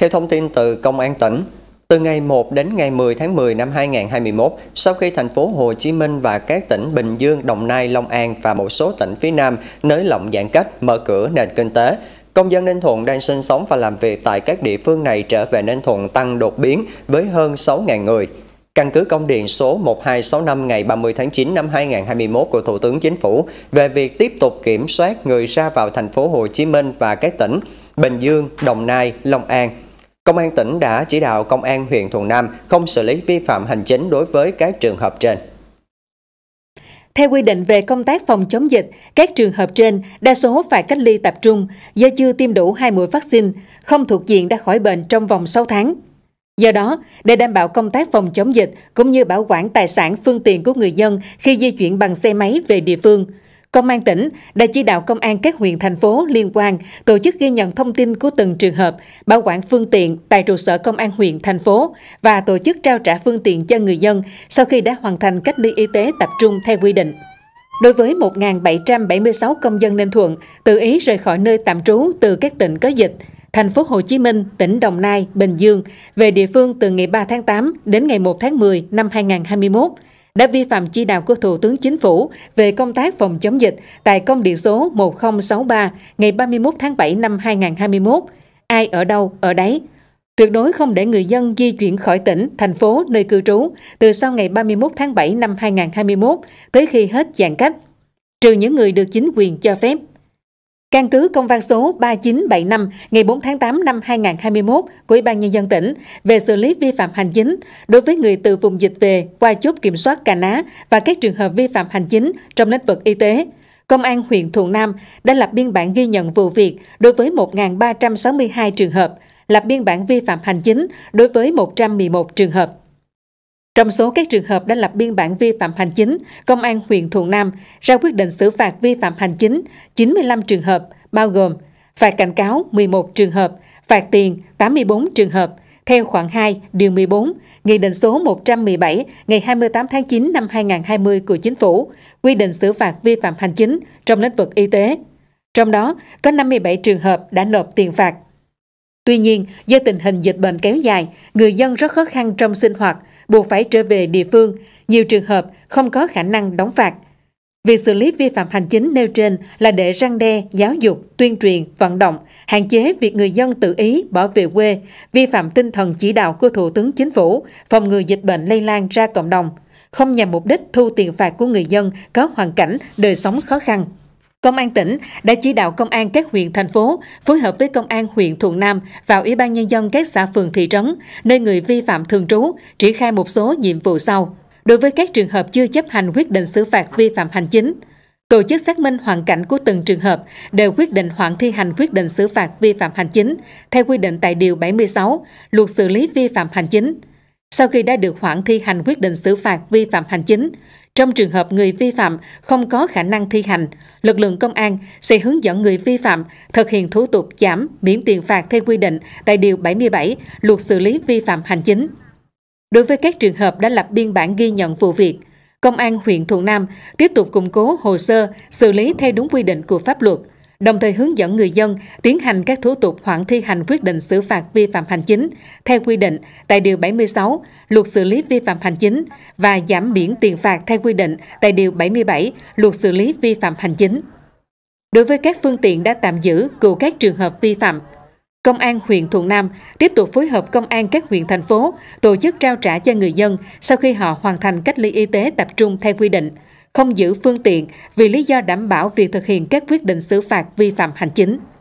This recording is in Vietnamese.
Theo thông tin từ Công an tỉnh, từ ngày 1 đến ngày 10 tháng 10 năm 2021, sau khi thành phố Hồ Chí Minh và các tỉnh Bình Dương, Đồng Nai, Long An và một số tỉnh phía Nam nới lỏng giãn cách, mở cửa nền kinh tế, Công dân Ninh Thuận đang sinh sống và làm việc tại các địa phương này trở về Ninh Thuận tăng đột biến với hơn 6.000 người. Căn cứ công điện số 1265 ngày 30 tháng 9 năm 2021 của Thủ tướng Chính phủ về việc tiếp tục kiểm soát người ra vào thành phố Hồ Chí Minh và các tỉnh Bình Dương, Đồng Nai, Long An, Công an tỉnh đã chỉ đạo Công an huyện Thuận Nam không xử lý vi phạm hành chính đối với các trường hợp trên. Theo quy định về công tác phòng chống dịch, các trường hợp trên đa số phải cách ly tập trung do chưa tiêm đủ hai mũi vaccine, không thuộc diện đã khỏi bệnh trong vòng 6 tháng. Do đó, để đảm bảo công tác phòng chống dịch cũng như bảo quản tài sản phương tiện của người dân khi di chuyển bằng xe máy về địa phương, Công an tỉnh đã chỉ đạo công an các huyện thành phố liên quan tổ chức ghi nhận thông tin của từng trường hợp, bảo quản phương tiện tại trụ sở công an huyện thành phố và tổ chức trao trả phương tiện cho người dân sau khi đã hoàn thành cách ly y tế tập trung theo quy định. Đối với 1.776 công dân Ninh Thuận tự ý rời khỏi nơi tạm trú từ các tỉnh có dịch, thành phố Hồ Chí Minh, tỉnh Đồng Nai, Bình Dương về địa phương từ ngày 3 tháng 8 đến ngày 1 tháng 10 năm 2021 đã vi phạm chỉ đạo của Thủ tướng Chính phủ về công tác phòng chống dịch tại công điện số 1063 ngày 31 tháng 7 năm 2021. Ai ở đâu, ở đấy. Tuyệt đối không để người dân di chuyển khỏi tỉnh, thành phố, nơi cư trú từ sau ngày 31 tháng 7 năm 2021 tới khi hết giãn cách, trừ những người được chính quyền cho phép. Căn cứ công văn số 3975 ngày 4 tháng 8 năm 2021 của Ủy ban Nhân dân tỉnh về xử lý vi phạm hành chính đối với người từ vùng dịch về qua chốt kiểm soát Cà Ná và các trường hợp vi phạm hành chính trong lĩnh vực y tế, Công an huyện Thuận Nam đã lập biên bản ghi nhận vụ việc đối với 1.362 trường hợp, lập biên bản vi phạm hành chính đối với 111 trường hợp. Trong số các trường hợp đã lập biên bản vi phạm hành chính, Công an huyện Thuận Nam ra quyết định xử phạt vi phạm hành chính 95 trường hợp, bao gồm phạt cảnh cáo 11 trường hợp, phạt tiền 84 trường hợp, theo khoảng 2, điều 14, Nghị định số 117 ngày 28 tháng 9 năm 2020 của Chính phủ quy định xử phạt vi phạm hành chính trong lĩnh vực y tế. Trong đó, có 57 trường hợp đã nộp tiền phạt. Tuy nhiên, do tình hình dịch bệnh kéo dài, người dân rất khó khăn trong sinh hoạt, buộc phải trở về địa phương, nhiều trường hợp không có khả năng đóng phạt. Việc xử lý vi phạm hành chính nêu trên là để răng đe, giáo dục, tuyên truyền, vận động, hạn chế việc người dân tự ý bỏ về quê, vi phạm tinh thần chỉ đạo của Thủ tướng Chính phủ, phòng ngừa dịch bệnh lây lan ra cộng đồng, không nhằm mục đích thu tiền phạt của người dân có hoàn cảnh đời sống khó khăn. Công an tỉnh đã chỉ đạo công an các huyện, thành phố phối hợp với công an huyện Thuận Nam và Ủy ban Nhân dân các xã phường thị trấn, nơi người vi phạm thường trú, triển khai một số nhiệm vụ sau. Đối với các trường hợp chưa chấp hành quyết định xử phạt vi phạm hành chính, tổ chức xác minh hoàn cảnh của từng trường hợp đều quyết định hoãn thi hành quyết định xử phạt vi phạm hành chính theo quy định tại Điều 76 Luật xử lý vi phạm hành chính sau khi đã được hoãn thi hành quyết định xử phạt vi phạm hành chính. Trong trường hợp người vi phạm không có khả năng thi hành, lực lượng công an sẽ hướng dẫn người vi phạm thực hiện thủ tục giảm miễn tiền phạt theo quy định tại Điều 77 Luật xử lý vi phạm hành chính. Đối với các trường hợp đã lập biên bản ghi nhận vụ việc, Công an huyện Thuận Nam tiếp tục củng cố hồ sơ xử lý theo đúng quy định của pháp luật – đồng thời hướng dẫn người dân tiến hành các thủ tục hoãn thi hành quyết định xử phạt vi phạm hành chính theo quy định tại Điều 76 Luật xử lý vi phạm hành chính và giảm miễn tiền phạt theo quy định tại Điều 77 Luật xử lý vi phạm hành chính. Đối với các phương tiện đã tạm giữ của các trường hợp vi phạm, Công an huyện Thuận Nam tiếp tục phối hợp công an các huyện thành phố tổ chức trao trả cho người dân sau khi họ hoàn thành cách ly y tế tập trung theo quy định – không giữ phương tiện vì lý do đảm bảo việc thực hiện các quyết định xử phạt vi phạm hành chính